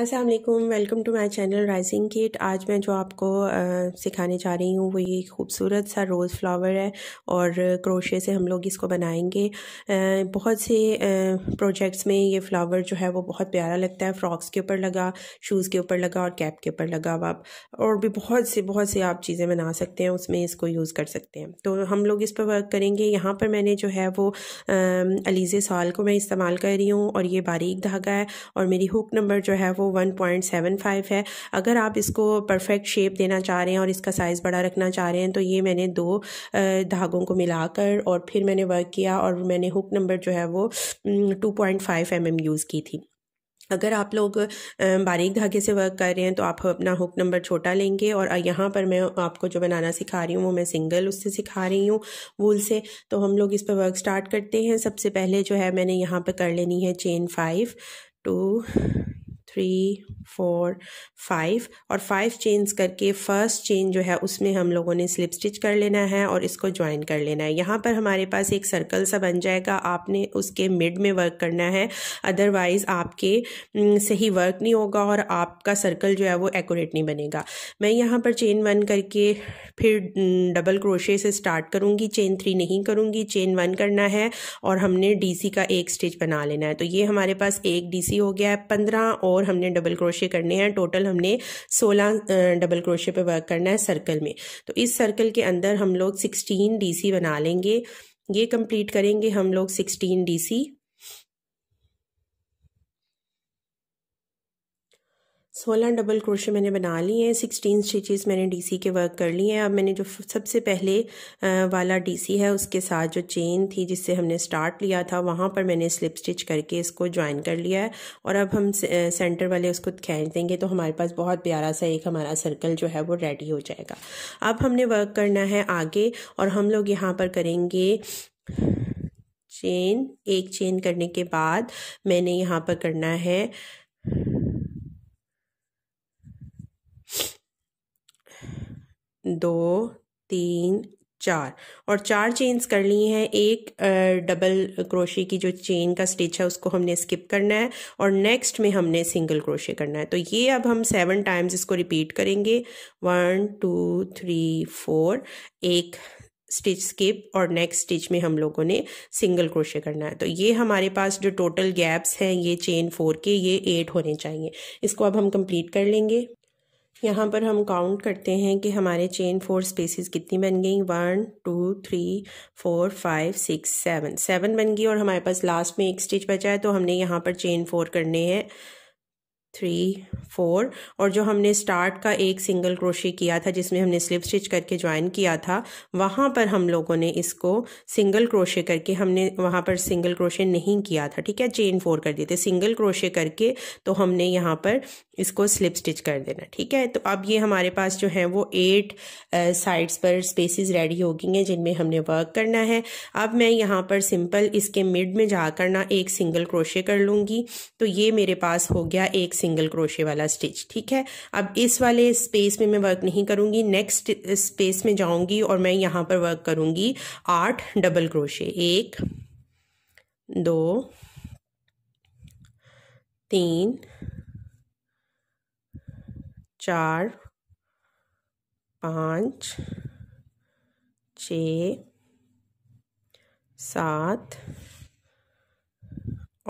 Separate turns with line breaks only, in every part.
Aslam welcome to my channel rising kit आज मैं जो आपको आ, सिखाने जा रही हूँ वो ये खूबसूरत सा रोज़ फ्लावर है और क्रोशे से हम लोग इसको बनाएंगे आ, बहुत से आ, प्रोजेक्ट्स में ये फ्लावर जो है वो बहुत प्यारा लगता है फ्रॉक्स के ऊपर लगा शूज़ के ऊपर लगा और कैप के ऊपर लगा हुआ आप और भी बहुत से बहुत से आप चीज़ें बना सकते हैं उसमें इसको यूज़ कर सकते हैं तो हम लोग इस पर वर्क करेंगे यहाँ पर मैंने जो है वो अलीज़े साल को मैं इस्तेमाल कर रही हूँ और ये बारीक धागा है और मेरी हुक नंबर जो है वो वो 1.75 है अगर आप इसको परफेक्ट शेप देना चाह रहे हैं और इसका साइज़ बड़ा रखना चाह रहे हैं तो ये मैंने दो धागों को मिलाकर और फिर मैंने वर्क किया और मैंने हुक नंबर जो है वो 2.5 पॉइंट mm यूज़ की थी अगर आप लोग बारीक धागे से वर्क कर रहे हैं तो आप अपना हुक नंबर छोटा लेंगे और यहाँ पर मैं आपको जो बनाना सिखा रही हूँ वो मैं सिंगल उससे सिखा रही हूँ वूल से तो हम लोग इस पर वर्क स्टार्ट करते हैं सबसे पहले जो है मैंने यहाँ पर कर लेनी है chain five two three four five और फाइव चेंज करके फर्स्ट चेन जो है उसमें हम लोगों ने स्लिप स्टिच कर लेना है और इसको ज्वाइन कर लेना है यहाँ पर हमारे पास एक सर्कल सा बन जाएगा आपने उसके मिड में वर्क करना है अदरवाइज़ आपके हम्म, सही वर्क नहीं होगा और आपका सर्कल जो है वो एकोरेट नहीं बनेगा मैं यहाँ पर चेन वन करके फिर डबल हम्म, क्रोशे से स्टार्ट करूँगी चेन थ्री नहीं करूँगी चेन वन करना है और हमने डी का एक स्टिच बना लेना है तो ये हमारे पास एक डी हो गया है पंद्रह और हमने डबल क्रोश क्रोशे करने हैं टोटल हमने सोलह डबल क्रोशे पे वर्क करना है सर्कल में तो इस सर्कल के अंदर हम लोग सिक्सटीन डीसी बना लेंगे ये कंप्लीट करेंगे हम लोग सिक्सटीन डीसी सोलह डबल क्रोशे मैंने बना ली हैं सिक्सटीन स्टिचेस मैंने डीसी के वर्क कर लिए हैं अब मैंने जो सबसे पहले वाला डीसी है उसके साथ जो चेन थी जिससे हमने स्टार्ट लिया था वहाँ पर मैंने स्लिप स्टिच करके इसको ज्वाइन कर लिया है और अब हम सेंटर वाले उसको खींच देंगे तो हमारे पास बहुत प्यारा सा एक हमारा सर्कल जो है वो रेडी हो जाएगा अब हमने वर्क करना है आगे और हम लोग यहाँ पर करेंगे चेन एक चेन करने के बाद मैंने यहाँ पर करना है दो तीन चार और चार चेन्स कर ली हैं एक डबल क्रोशे की जो चेन का स्टिच है उसको हमने स्किप करना है और नेक्स्ट में हमने सिंगल क्रोशे करना है तो ये अब हम सेवन टाइम्स इसको रिपीट करेंगे वन टू थ्री फोर एक स्टिच स्किप और नेक्स्ट स्टिच में हम लोगों ने सिंगल क्रोशे करना है तो ये हमारे पास जो टोटल गैप्स हैं ये चेन फोर के ये एट होने चाहिए इसको अब हम कंप्लीट कर लेंगे यहाँ पर हम काउंट करते हैं कि हमारे चेन फोर स्पेसिस कितनी बन गई one two three four five six seven seven बन गई और हमारे पास लास्ट में एक स्टिच बचा है तो हमने यहाँ पर चेन फोर करने हैं थ्री फोर और जो हमने स्टार्ट का एक सिंगल क्रोशे किया था जिसमें हमने स्लिप स्टिच करके ज्वाइन किया था वहाँ पर हम लोगों ने इसको सिंगल क्रोशे करके हमने वहाँ पर सिंगल क्रोशे नहीं किया था ठीक है चेन फोर कर दिए थे सिंगल क्रोशे करके तो हमने यहाँ पर इसको स्लिप स्टिच कर देना ठीक है तो अब ये हमारे पास जो है वो एट साइड्स पर स्पेसेस रेडी हो गई हैं जिनमें हमने वर्क करना है अब मैं यहाँ पर सिंपल इसके मिड में जाकर ना एक सिंगल क्रोशे कर लूँगी तो ये मेरे पास हो गया एक सिंगल क्रोशे वाला स्टिच ठीक है अब इस वाले स्पेस में मैं वर्क नहीं करूँगी नेक्स्ट स्पेस में जाऊँगी और मैं यहाँ पर वर्क करूँगी आठ डबल क्रोशे एक दो तीन चार पाँच छ सात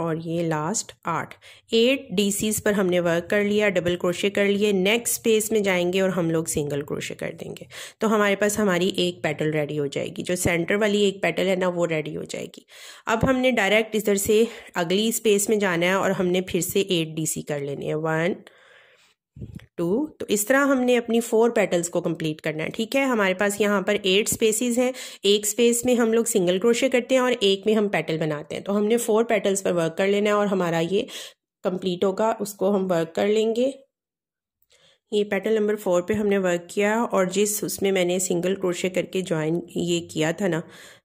और ये लास्ट आठ एट डीसीज पर हमने वर्क कर लिया डबल क्रोशे कर लिए नेक्स्ट स्पेस में जाएंगे और हम लोग सिंगल क्रोशे कर देंगे तो हमारे पास हमारी एक पेटल रेडी हो जाएगी जो सेंटर वाली एक पेटल है ना वो रेडी हो जाएगी अब हमने डायरेक्ट इधर से अगली स्पेस में जाना है और हमने फिर से एट डीसी कर लेनी है वन टू तो इस तरह हमने अपनी फोर पेटल्स को कंप्लीट करना है ठीक है हमारे पास यहाँ पर एट स्पेसेस हैं एक स्पेस में हम लोग सिंगल क्रोशे करते हैं और एक में हम पेटल बनाते हैं तो हमने फोर पेटल्स पर वर्क कर लेना है और हमारा ये कंप्लीट होगा उसको हम वर्क कर लेंगे ये पैटर्न नंबर फोर पे हमने वर्क किया और जिस उसमें मैंने सिंगल क्रोशे करके ज्वाइन ये किया था ना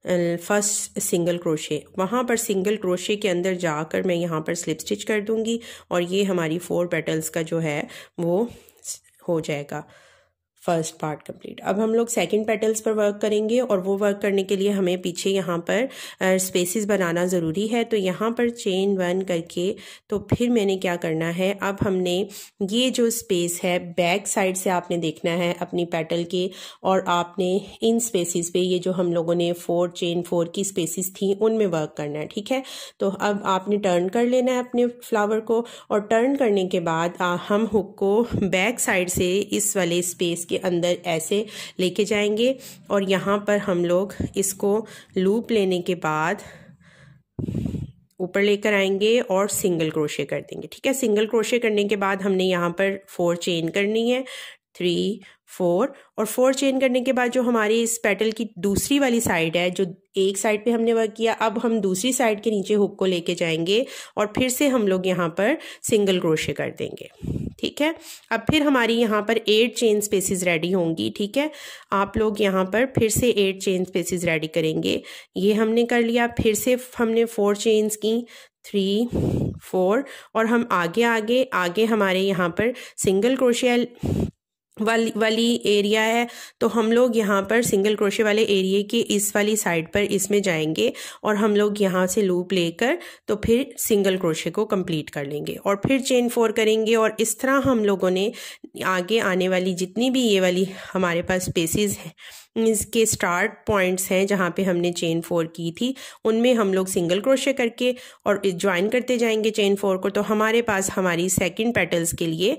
फर्स्ट सिंगल क्रोशे वहाँ पर सिंगल क्रोशे के अंदर जाकर मैं यहाँ पर स्लिप स्टिच कर दूँगी और ये हमारी फोर पेटल्स का जो है वो हो जाएगा फर्स्ट पार्ट कंप्लीट अब हम लोग सेकंड पेटल्स पर वर्क करेंगे और वो वर्क करने के लिए हमें पीछे यहाँ पर स्पेसेस बनाना ज़रूरी है तो यहाँ पर चेन वन करके तो फिर मैंने क्या करना है अब हमने ये जो स्पेस है बैक साइड से आपने देखना है अपनी पेटल के और आपने इन स्पेसिस पे ये जो हम लोगों ने फोर चेन फोर की स्पेसिस थी उनमें वर्क करना है ठीक है तो अब आपने टर्न कर लेना है अपने फ्लावर को और टर्न करने के बाद हम हुक को बैक साइड से इस वाले स्पेस इसके अंदर ऐसे लेके जाएंगे और यहाँ पर हम लोग इसको लूप लेने के बाद ऊपर लेकर आएंगे और सिंगल क्रोशे कर देंगे ठीक है सिंगल क्रोशे करने के बाद हमने यहाँ पर फोर चेन करनी है थ्री फोर और फोर चेन करने के बाद जो हमारी इस पेटल की दूसरी वाली साइड है जो एक साइड पे हमने वर्क किया अब हम दूसरी साइड के नीचे हुक को लेके जाएंगे और फिर से हम लोग यहाँ पर सिंगल क्रोशे कर देंगे ठीक है अब फिर हमारी यहाँ पर एट चेन स्पेसिस रेडी होंगी ठीक है आप लोग यहाँ पर फिर से एट चेन स्पेसिस रेडी करेंगे ये हमने कर लिया फिर से हमने फोर चेन्स की थ्री फोर और हम आगे आगे आगे हमारे यहाँ पर सिंगल क्रोशिया वाली वाली एरिया है तो हम लोग यहाँ पर सिंगल क्रोशे वाले एरिए के इस वाली साइड पर इसमें जाएंगे और हम लोग यहाँ से लूप लेकर तो फिर सिंगल क्रोशे को कंप्लीट कर लेंगे और फिर चेन फोर करेंगे और इस तरह हम लोगों ने आगे आने वाली जितनी भी ये वाली हमारे पास स्पेसिस हैं इसके स्टार्ट पॉइंट्स हैं जहाँ पे हमने चेन फोर की थी उनमें हम लोग सिंगल क्रोशे करके और ज्वाइन करते जाएंगे चेन फोर को तो हमारे पास हमारी सेकंड पेटल्स के लिए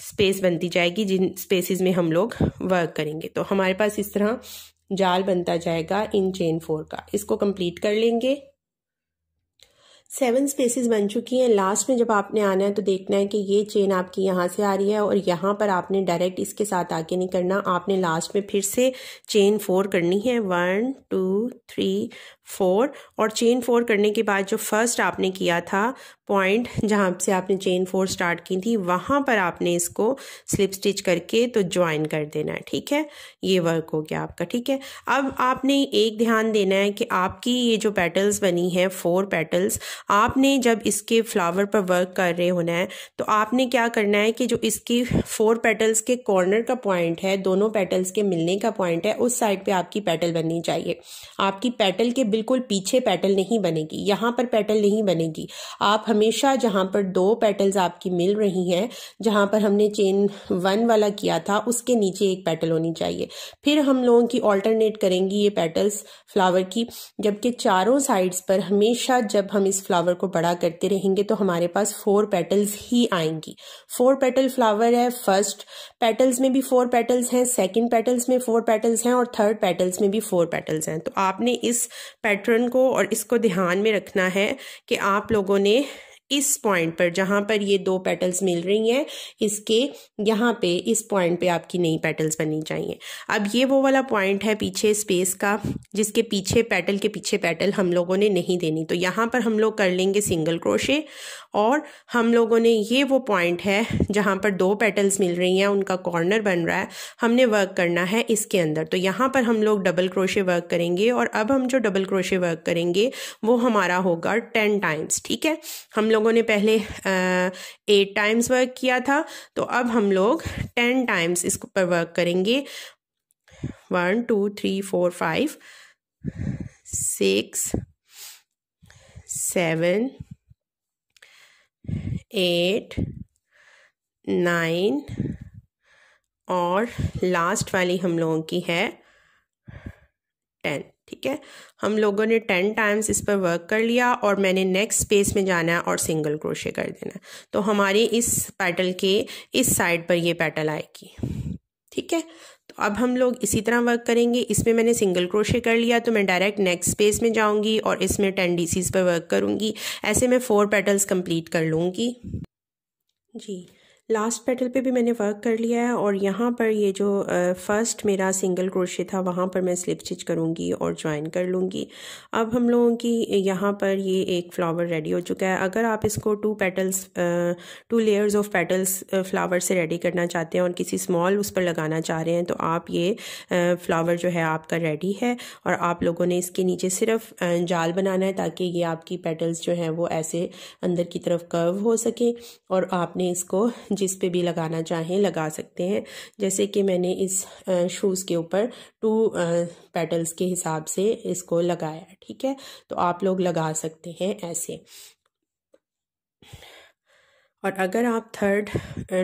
स्पेस बनती जाएगी जिन स्पेसेस में हम लोग वर्क करेंगे तो हमारे पास इस तरह जाल बनता जाएगा इन चेन फोर का इसको कंप्लीट कर लेंगे सेवन स्पेसेस बन चुकी हैं लास्ट में जब आपने आना है तो देखना है कि ये चेन आपकी यहाँ से आ रही है और यहाँ पर आपने डायरेक्ट इसके साथ आगे नहीं करना आपने लास्ट में फिर से चेन फोर करनी है वन टू थ्री फोर और चेन फोर करने के बाद जो फर्स्ट आपने किया था पॉइंट जहाँ से आपने चेन फोर स्टार्ट की थी वहाँ पर आपने इसको स्लिप स्टिच करके तो ज्वाइन कर देना है ठीक है ये वर्क हो गया आपका ठीक है अब आपने एक ध्यान देना है कि आपकी ये जो पेटल्स बनी हैं फोर पेटल्स आपने जब इसके फ्लावर पर वर्क कर रहे होना है तो आपने क्या करना है कि जो इसकी फोर पेटल्स के कॉर्नर का पॉइंट है दोनों पेटल्स के मिलने का पॉइंट है उस साइड पे आपकी पेटल बननी चाहिए आपकी पेटल के बिल्कुल पीछे पेटल नहीं बनेगी यहाँ पर पेटल नहीं बनेगी आप हमेशा जहाँ पर दो पेटल्स आपकी मिल रही हैं जहाँ पर हमने चेन वन वाला किया था उसके नीचे एक पेटल होनी चाहिए फिर हम लोगों की ऑल्टरनेट करेंगी ये पेटल्स फ्लावर की जबकि चारों साइड्स पर हमेशा जब हम इस फ्लावर को बड़ा करते रहेंगे तो हमारे पास फोर पेटल्स ही आएंगी फोर पेटल फ्लावर है फर्स्ट पेटल्स में भी फोर पेटल्स हैं सेकंड पेटल्स में फोर पेटल्स हैं और थर्ड पेटल्स में भी फोर पेटल्स हैं तो आपने इस पैटर्न को और इसको ध्यान में रखना है कि आप लोगों ने इस पॉइंट पर जहां पर ये दो पेटल्स मिल रही हैं इसके यहाँ पे इस पॉइंट पे आपकी नई पेटल्स बननी चाहिए अब ये वो वाला पॉइंट है पीछे स्पेस का जिसके पीछे पेटल के पीछे पेटल हम लोगों ने नहीं देनी तो यहाँ पर हम लोग कर लेंगे सिंगल क्रोशे और हम लोगों ने ये वो पॉइंट है जहाँ पर दो पेटल्स मिल रही हैं उनका कॉर्नर बन रहा है हमने वर्क करना है इसके अंदर तो यहाँ पर हम लोग डबल क्रोशे वर्क करेंगे और अब हम जो डबल क्रोशे वर्क करेंगे वो हमारा होगा टेन टाइम्स ठीक है हम लोगों ने पहले एट टाइम्स वर्क किया था तो अब हम लोग टेन टाइम्स इस पर वर्क करेंगे one two three four five six seven eight nine और लास्ट वाली हम लोगों की है टेन ठीक है हम लोगों ने टेन टाइम्स इस पर वर्क कर लिया और मैंने नेक्स्ट स्पेस में जाना है और सिंगल क्रोशे कर देना तो हमारे इस पैटल के इस साइड पर ये पैटल आएगी ठीक है तो अब हम लोग इसी तरह वर्क करेंगे इसमें मैंने सिंगल क्रोशे कर लिया तो मैं डायरेक्ट नेक्स्ट स्पेस में जाऊंगी और इसमें टेन डीसीज पर वर्क करूंगी ऐसे मैं फ़ोर पेटल्स कंप्लीट कर लूँगी जी लास्ट पेटल पे भी मैंने वर्क कर लिया है और यहाँ पर ये जो फर्स्ट uh, मेरा सिंगल क्रोशे था वहाँ पर मैं स्लिप स्टिच करूँगी और ज्वाइन कर लूँगी अब हम लोगों की यहाँ पर ये एक फ्लावर रेडी हो चुका है अगर आप इसको two petals two layers of petals flower से रेडी करना चाहते हैं और किसी स्मॉल उस पर लगाना चाह रहे हैं तो आप ये फ्लावर uh, जो है आपका रेडी है और आप लोगों ने इसके नीचे सिर्फ जाल बनाना है ताकि ये आपकी पेटल्स जो हैं वो ऐसे अंदर की तरफ कर्व हो सके और आपने इसको जिस पे भी लगाना चाहें लगा सकते हैं जैसे कि मैंने इस शूज़ के ऊपर टू पेटल्स के हिसाब से इसको लगाया ठीक है तो आप लोग लगा सकते हैं ऐसे और अगर आप थर्ड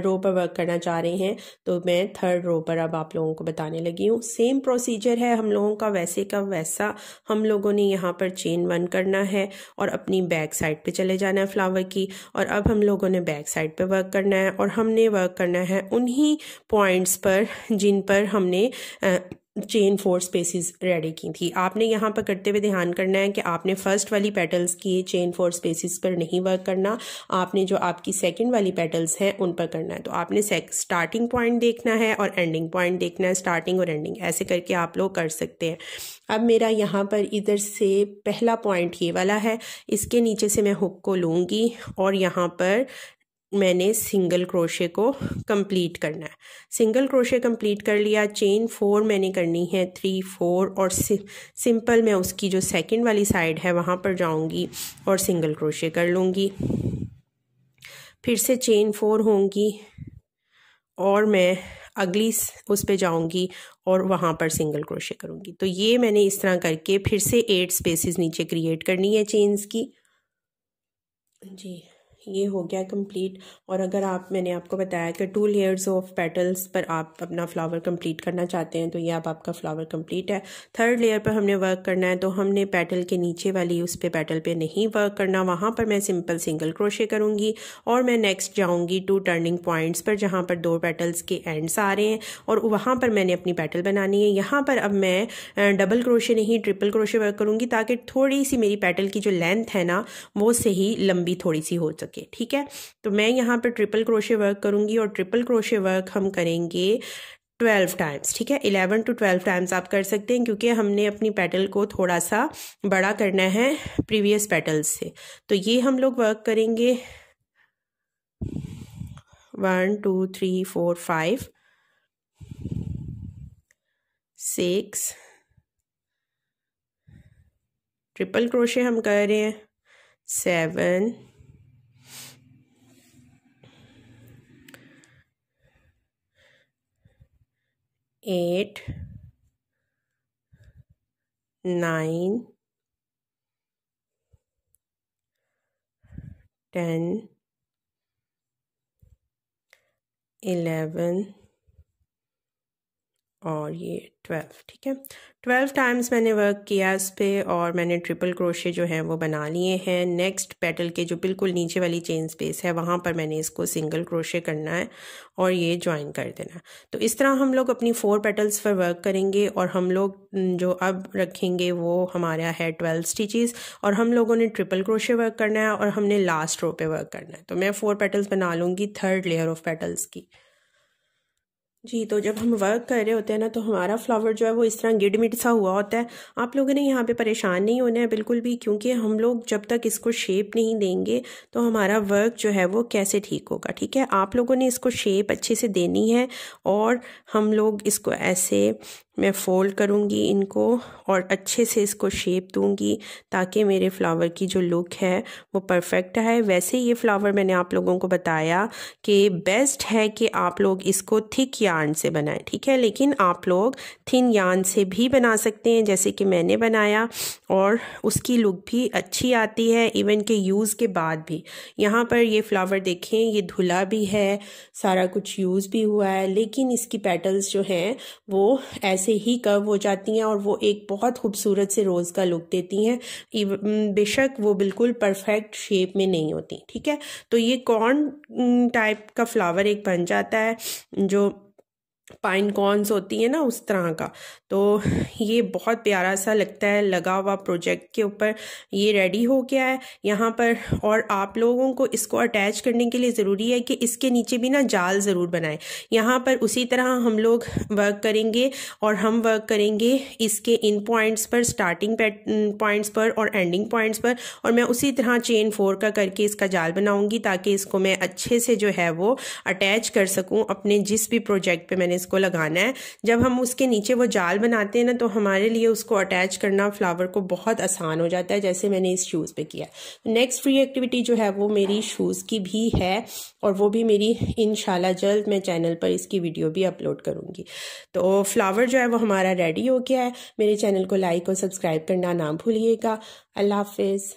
रो पर वर्क करना चाह रहे हैं तो मैं थर्ड रो पर अब आप लोगों को बताने लगी हूँ सेम प्रोसीजर है हम लोगों का वैसे का वैसा हम लोगों ने यहाँ पर चेन वन करना है और अपनी बैक साइड पे चले जाना है फ्लावर की और अब हम लोगों ने बैक साइड पे वर्क करना है और हमने वर्क करना है उन्हीं पॉइंट्स पर जिन पर हमने ah, chain four spaces ready की थी आपने यहाँ पर करते हुए ध्यान करना है कि आपने फर्स्ट वाली पेटल्स की चेन फोर स्पेसिस पर नहीं वर्क करना आपने जो आपकी सेकंड वाली पेटल्स हैं उन पर करना है तो आपने स्टार्टिंग पॉइंट देखना है और एंडिंग पॉइंट देखना है स्टार्टिंग और एंडिंग ऐसे करके आप लोग कर सकते हैं अब मेरा यहाँ पर इधर से पहला पॉइंट ये वाला है इसके नीचे से मैं हुक को लूँगी और यहाँ पर मैंने सिंगल क्रोशे को कंप्लीट करना है सिंगल क्रोशे कंप्लीट कर लिया चेन फोर मैंने करनी है थ्री फोर और सिंपल मैं उसकी जो सेकंड वाली साइड है वहाँ पर जाऊँगी और सिंगल क्रोशे कर लूँगी फिर से चेन फोर होंगी और मैं अगली उस पे जाऊंगी और वहाँ पर सिंगल क्रोशे करूँगी तो ये मैंने इस तरह करके फिर से एट स्पेसेस नीचे क्रिएट करनी है चेन्स की जी ये हो गया कंप्लीट और अगर आप मैंने आपको बताया कि टू लेयर्स ऑफ पेटल्स पर आप अपना फ्लावर कंप्लीट करना चाहते हैं तो ये अब आप आपका फ्लावर कंप्लीट है थर्ड लेयर पर हमने वर्क करना है तो हमने पेटल के नीचे वाली उस पर पे पेटल पे नहीं वर्क करना वहाँ पर मैं सिंपल सिंगल क्रोशे करूँगी और मैं नेक्स्ट जाऊँगी टू टर्निंग पॉइंट्स पर जहाँ पर दो पेटल्स के एंड्स आ रहे हैं और वहाँ पर मैंने अपनी पेटल बनानी है यहाँ पर अब मैं डबल क्रोशे नहीं ट्रिपल क्रोशे वर्क करूँगी ताकि थोड़ी सी मेरी पेटल की जो लेंथ है ना वो सही लंबी थोड़ी सी हो सके सके ठीक है तो मैं यहाँ पर ट्रिपल क्रोशे वर्क करूँगी और ट्रिपल क्रोशे वर्क हम करेंगे ट्वेल्व टाइम्स ठीक है इलेवन टू ट्वेल्व टाइम्स आप कर सकते हैं क्योंकि हमने अपनी पेटल को थोड़ा सा बड़ा करना है प्रीवियस पेटल से तो ये हम लोग वर्क करेंगे one two three four five six triple crochet हम कर रहे हैं seven eight, nine, ten, eleven. और ये ट्वेल्व ठीक है ट्वेल्व टाइम्स मैंने वर्क किया इस पर और मैंने ट्रिपल क्रोशे जो है वो बना लिए हैं नेक्स्ट पेटल के जो बिल्कुल नीचे वाली चेन स्पेस है वहाँ पर मैंने इसको सिंगल क्रोशे करना है और ये ज्वाइन कर देना है तो इस तरह हम लोग अपनी फोर पेटल्स पर वर्क करेंगे और हम लोग जो अब रखेंगे वो हमारा है ट्वेल्व स्टिचेज और हम लोगों ने ट्रिपल क्रोशे वर्क करना है और हमने लास्ट रो पर वर्क करना है तो मैं फोर पेटल्स बना लूँगी थर्ड लेयर ऑफ पेटल्स की जी तो जब हम वर्क कर रहे होते हैं ना तो हमारा फ्लावर जो है वो इस तरह गिडमिट सा हुआ होता है आप लोगों ने यहाँ पे परेशान नहीं होना है बिल्कुल भी क्योंकि हम लोग जब तक इसको शेप नहीं देंगे तो हमारा वर्क जो है वो कैसे ठीक होगा ठीक है आप लोगों ने इसको शेप अच्छे से देनी है और हम लोग इसको ऐसे मैं फ़ोल्ड करूँगी इनको और अच्छे से इसको शेप दूँगी ताकि मेरे फ्लावर की जो लुक है वो परफेक्ट है वैसे ये फ्लावर मैंने आप लोगों को बताया कि बेस्ट है कि आप लोग इसको थिक यान से बनाएं ठीक है लेकिन आप लोग थिन यान से भी बना सकते हैं जैसे कि मैंने बनाया और उसकी लुक भी अच्छी आती है इवन के यूज़ के बाद भी यहाँ पर ये फ्लावर देखें ये धुला भी है सारा कुछ यूज़ भी हुआ है लेकिन इसकी पेटल्स जो हैं वो ऐसे से ही कर्व हो जाती हैं और वो एक बहुत खूबसूरत से रोज़ का लुक देती हैं mm, बेशक वो बिल्कुल परफेक्ट शेप में नहीं होती ठीक है तो ये कॉर्न टाइप mm, का फ्लावर एक बन जाता है जो पाइन कॉर्नस होती है ना उस तरह का तो ये बहुत प्यारा सा लगता है लगा हुआ प्रोजेक्ट के ऊपर ये रेडी हो गया है यहाँ पर और आप लोगों को इसको अटैच करने के लिए ज़रूरी है कि इसके नीचे भी ना जाल ज़रूर बनाएं यहाँ पर उसी तरह हम लोग वर्क करेंगे और हम वर्क करेंगे इसके इन पॉइंट्स पर स्टार्टिंग पॉइंट्स पर और एंडिंग पॉइंट्स पर और मैं उसी तरह चेन फोर का करके इसका जाल बनाऊँगी ताकि इसको मैं अच्छे से जो है वो अटैच कर सकूँ अपने जिस भी प्रोजेक्ट पर मैंने इसको लगाना है जब हम उसके नीचे वो जाल बनाते हैं ना तो हमारे लिए उसको अटैच करना फ्लावर को बहुत आसान हो जाता है जैसे मैंने इस शूज़ पे किया नेक्स्ट फ्री एक्टिविटी जो है वो मेरी शूज़ की भी है और वो भी मेरी इन जल्द मैं चैनल पर इसकी वीडियो भी अपलोड करूँगी तो फ्लावर जो है वो हमारा रेडी हो गया है मेरे चैनल को लाइक और सब्सक्राइब करना ना भूलिएगा अल्लाह हाफिज़